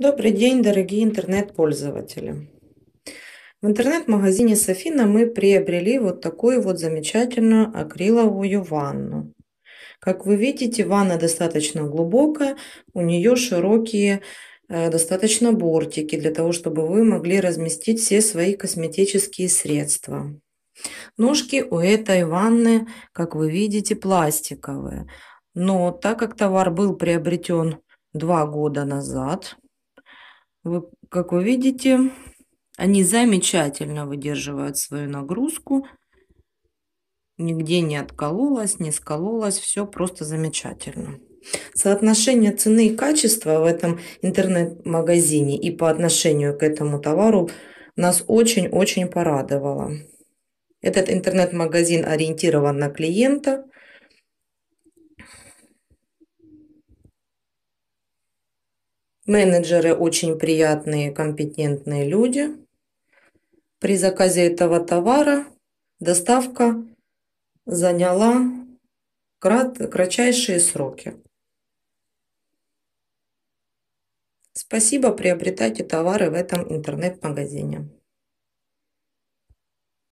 Добрый день, дорогие интернет-пользователи! В интернет-магазине Софина мы приобрели вот такую вот замечательную акриловую ванну. Как вы видите, ванна достаточно глубокая, у нее широкие э, достаточно бортики для того, чтобы вы могли разместить все свои косметические средства. Ножки у этой ванны, как вы видите, пластиковые. Но так как товар был приобретен два года назад, вы, как вы видите, они замечательно выдерживают свою нагрузку. Нигде не откололась, не скололась, все просто замечательно. Соотношение цены и качества в этом интернет-магазине и по отношению к этому товару нас очень-очень порадовало. Этот интернет-магазин ориентирован на клиента – Менеджеры очень приятные, компетентные люди. При заказе этого товара доставка заняла крат, кратчайшие сроки. Спасибо, приобретайте товары в этом интернет-магазине.